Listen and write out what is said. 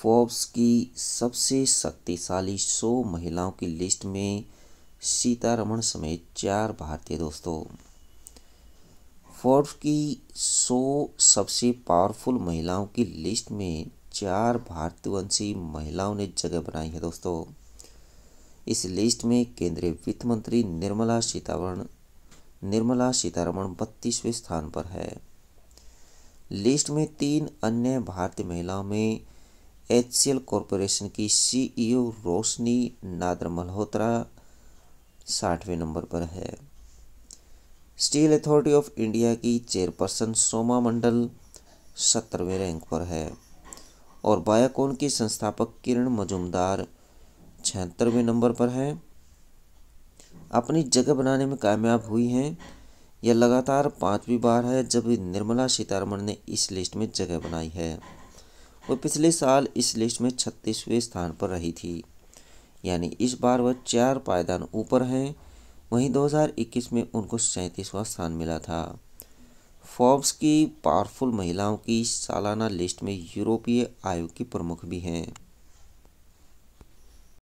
Forbes की सबसे शक्तिशाली सौ महिलाओं की लिस्ट में सीतारमण समेत चार भारतीय दोस्तों फोर्ब्स की सौ सबसे पावरफुल महिलाओं की लिस्ट में चार भारतीयवंशी महिलाओं ने जगह बनाई है दोस्तों इस लिस्ट में केंद्रीय वित्त मंत्री निर्मला सीतारमण निर्मला सीतारमण बत्तीसवें स्थान पर है लिस्ट में तीन अन्य भारतीय महिलाओं में एच सी एल कॉरपोरेशन की सीईओ रोशनी नादर मल्होत्रा साठवें नंबर पर है स्टील अथॉरिटी ऑफ इंडिया की चेयरपर्सन सोमा मंडल सत्तरवें रैंक पर है और बायाकोन की संस्थापक किरण मजुमदार छिहत्तरवें नंबर पर है अपनी जगह बनाने में कामयाब हुई हैं यह लगातार पांचवी बार है जब निर्मला सीतारमण ने इस लिस्ट में जगह बनाई है वह पिछले साल इस लिस्ट में छत्तीसवें स्थान पर रही थी यानी इस बार वह चार पायदान ऊपर हैं वहीं 2021 में उनको सैंतीसवां स्थान मिला था फोर्ब्स की पावरफुल महिलाओं की सालाना लिस्ट में यूरोपीय आयोग की प्रमुख भी हैं